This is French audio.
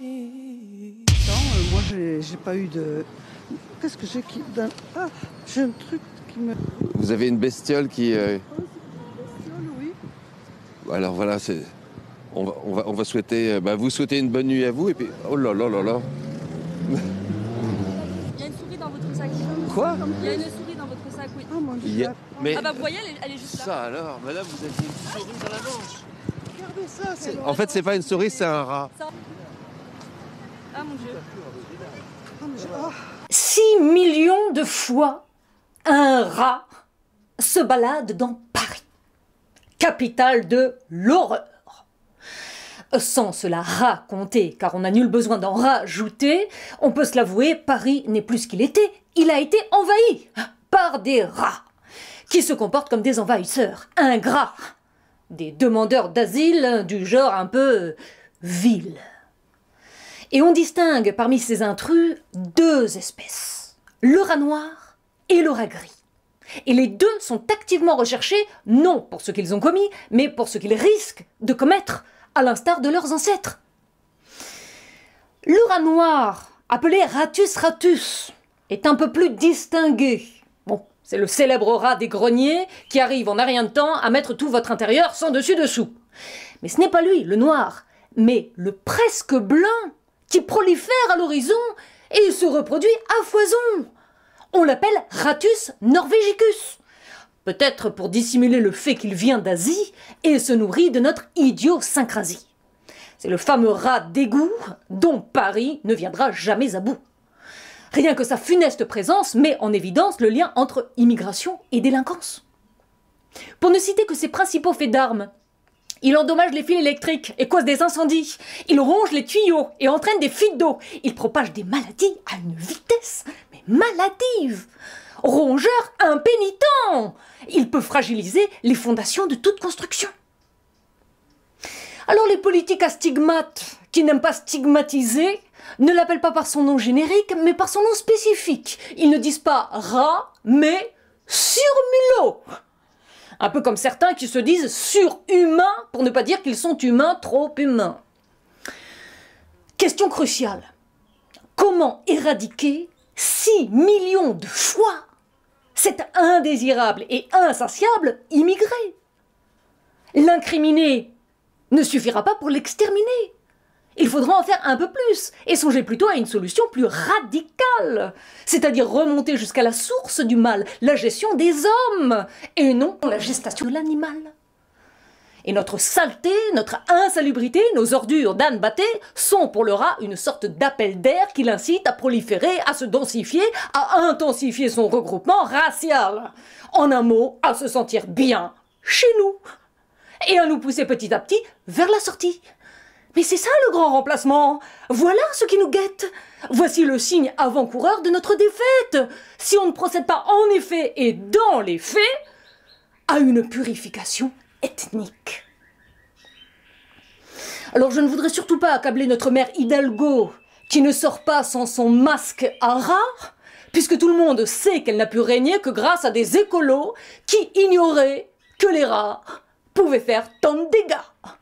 Non, euh, moi, j'ai pas eu de. Qu'est-ce que j'ai qui. Ah, j'ai un truc qui me. Vous avez une bestiole qui. Euh... Ah, alors voilà, c'est. On va, on, va, on va, souhaiter. Euh, bah, vous souhaitez une bonne nuit à vous et puis. Oh là là là là. Il y a une souris dans votre sac. Quoi Il y a une souris dans votre sac, oui. Ah, mon Dieu. Ah bah vous voyez, elle, est juste là. Ça alors, madame, vous avez une souris dans la manche. Regardez ça, c'est. En fait, c'est pas une souris, c'est un rat. Oh, oh. Six 6 millions de fois, un rat se balade dans Paris, capitale de l'horreur. Sans cela raconter, car on n'a nul besoin d'en rajouter, on peut se l'avouer, Paris n'est plus ce qu'il était, il a été envahi par des rats, qui se comportent comme des envahisseurs, ingrats, des demandeurs d'asile du genre un peu vil. Et on distingue parmi ces intrus deux espèces, le rat noir et le rat gris. Et les deux sont activement recherchés, non pour ce qu'ils ont commis, mais pour ce qu'ils risquent de commettre, à l'instar de leurs ancêtres. Le rat noir, appelé Ratus ratus, est un peu plus distingué. Bon, c'est le célèbre rat des greniers qui arrive en un rien de temps à mettre tout votre intérieur sans dessus dessous. Mais ce n'est pas lui, le noir, mais le presque blanc qui prolifère à l'horizon et se reproduit à foison. On l'appelle Ratus norvegicus. Peut-être pour dissimuler le fait qu'il vient d'Asie et se nourrit de notre idiosyncrasie. C'est le fameux rat d'égout dont Paris ne viendra jamais à bout. Rien que sa funeste présence met en évidence le lien entre immigration et délinquance. Pour ne citer que ses principaux faits d'armes, il endommage les fils électriques et cause des incendies. Il ronge les tuyaux et entraîne des fuites d'eau. Il propage des maladies à une vitesse, mais maladive. Rongeur impénitent. Il peut fragiliser les fondations de toute construction. Alors les politiques à stigmates, qui n'aiment pas stigmatiser, ne l'appellent pas par son nom générique, mais par son nom spécifique. Ils ne disent pas rat, mais un peu comme certains qui se disent surhumains, pour ne pas dire qu'ils sont humains, trop humains. Question cruciale. Comment éradiquer 6 millions de fois cet indésirable et insatiable immigré L'incriminer ne suffira pas pour l'exterminer il faudra en faire un peu plus et songer plutôt à une solution plus radicale, c'est-à-dire remonter jusqu'à la source du mal, la gestion des hommes, et non la gestation de l'animal. Et notre saleté, notre insalubrité, nos ordures d'âne batté sont pour le rat une sorte d'appel d'air qui l'incite à proliférer, à se densifier, à intensifier son regroupement racial. En un mot, à se sentir bien chez nous et à nous pousser petit à petit vers la sortie. Mais c'est ça le grand remplacement Voilà ce qui nous guette Voici le signe avant-coureur de notre défaite Si on ne procède pas en effet et dans les faits à une purification ethnique. Alors je ne voudrais surtout pas accabler notre mère Hidalgo, qui ne sort pas sans son masque à rats, puisque tout le monde sait qu'elle n'a pu régner que grâce à des écolos qui ignoraient que les rats pouvaient faire tant de dégâts.